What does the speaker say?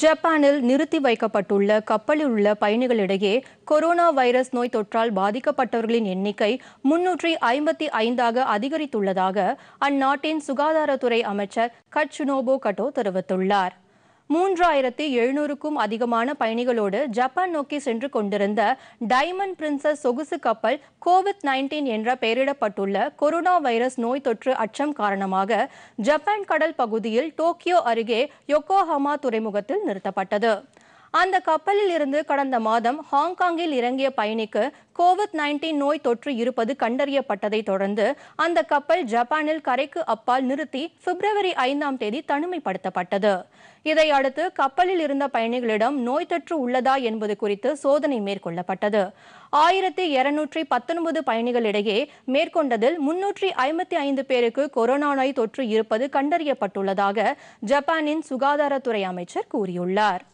ஜப்பானில் நிறுத்தி வைக்கப்பட்டுள்ள கப்பலில் உள்ள பயணிகளிடையே கொரோனா வைரஸ் நோய் தொற்றால் பாதிக்கப்பட்டவர்களின் எண்ணிக்கை முன்னூற்றி ஐம்பத்தி ஐந்தாக அதிகரித்துள்ளதாக அந்நாட்டின் சுகாதாரத்துறை அமைச்சர் கட்சுனோபோ கட்டோ தெரிவித்துள்ளார் மூன்றாயிரத்தி எழுநூறுக்கும் அதிகமான பயணிகளோடு ஜப்பான் நோக்கி சென்று கொண்டிருந்த டைமண்ட் பிரின்சஸ் சொகுசு கப்பல் கோவிட் நைன்டீன் என்ற பெயரிடப்பட்டுள்ள கொரோனா வைரஸ் நோய் தொற்று அச்சம் காரணமாக ஜப்பான் கடல் பகுதியில் டோக்கியோ அருகே யொக்கோஹாமா துறைமுகத்தில் நிறுத்தப்பட்டது அந்த கப்பலில் இருந்து கடந்த மாதம் ஹாங்காங்கில் இறங்கிய பயணிக்கு கோவிட் நைன்டீன் நோய் தொற்று இருப்பது கண்டறியப்பட்டதை தொடர்ந்து அந்த கப்பல் ஜப்பானில் கரைக்கு அப்பால் நிறுத்தி பிப்ரவரி ஐந்தாம் தேதி தனிமைப்படுத்தப்பட்டது இதையடுத்து கப்பலில் இருந்த பயணிகளிடம் நோய் தொற்று உள்ளதா என்பது குறித்து சோதனை மேற்கொள்ளப்பட்டது ஆயிரத்தி இருநூற்றி பத்தொன்பது பயணிகளிடையே மேற்கொண்டதில் முன்னூற்றி ஐம்பத்தி ஐந்து பேருக்கு கொரோனா நோய் தொற்று இருப்பது கண்டறியப்பட்டுள்ளதாக ஜப்பானின் சுகாதாரத்துறை அமைச்சர் கூறியுள்ளார்